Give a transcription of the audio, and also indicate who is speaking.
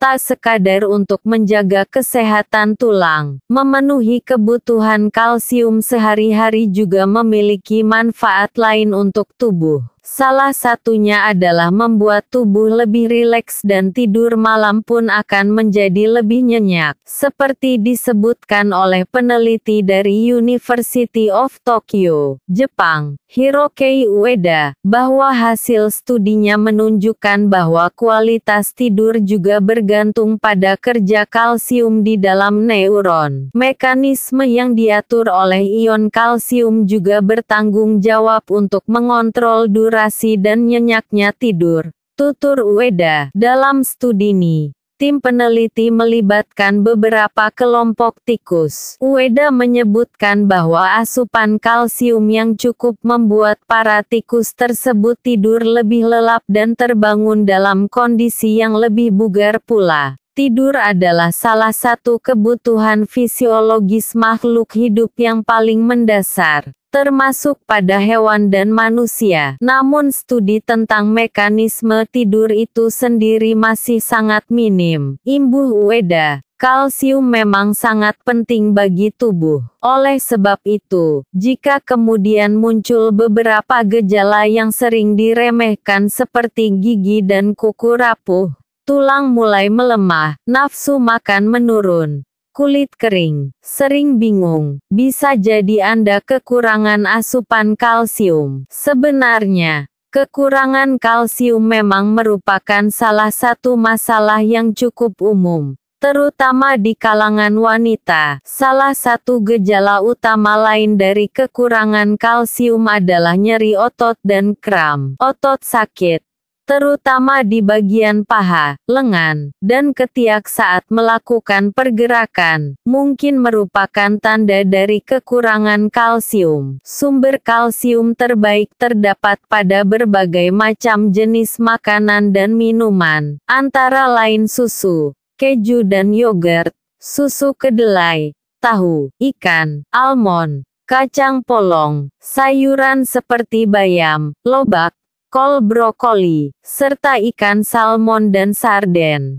Speaker 1: tak sekadar untuk menjaga kesehatan tulang, memenuhi kebutuhan kalsium sehari-hari juga memiliki manfaat lain untuk tubuh. Salah satunya adalah membuat tubuh lebih rileks dan tidur malam pun akan menjadi lebih nyenyak, seperti disebutkan oleh peneliti dari University of Tokyo, Jepang, Hirokei Ueda, bahwa hasil studinya menunjukkan bahwa kualitas tidur juga bergantung pada kerja kalsium di dalam neuron. Mekanisme yang diatur oleh ion kalsium juga bertanggung jawab untuk mengontrol durasi durasi dan nyenyaknya tidur. Tutur Ueda, dalam studi ini, tim peneliti melibatkan beberapa kelompok tikus. Ueda menyebutkan bahwa asupan kalsium yang cukup membuat para tikus tersebut tidur lebih lelap dan terbangun dalam kondisi yang lebih bugar pula. Tidur adalah salah satu kebutuhan fisiologis makhluk hidup yang paling mendasar, termasuk pada hewan dan manusia. Namun studi tentang mekanisme tidur itu sendiri masih sangat minim. Imbuh Ueda, kalsium memang sangat penting bagi tubuh. Oleh sebab itu, jika kemudian muncul beberapa gejala yang sering diremehkan seperti gigi dan kuku rapuh, Tulang mulai melemah, nafsu makan menurun, kulit kering, sering bingung, bisa jadi Anda kekurangan asupan kalsium. Sebenarnya, kekurangan kalsium memang merupakan salah satu masalah yang cukup umum, terutama di kalangan wanita. Salah satu gejala utama lain dari kekurangan kalsium adalah nyeri otot dan kram. Otot sakit terutama di bagian paha, lengan, dan ketiak saat melakukan pergerakan, mungkin merupakan tanda dari kekurangan kalsium. Sumber kalsium terbaik terdapat pada berbagai macam jenis makanan dan minuman, antara lain susu, keju dan yogurt, susu kedelai, tahu, ikan, almond, kacang polong, sayuran seperti bayam, lobak, kol brokoli, serta ikan salmon dan sarden.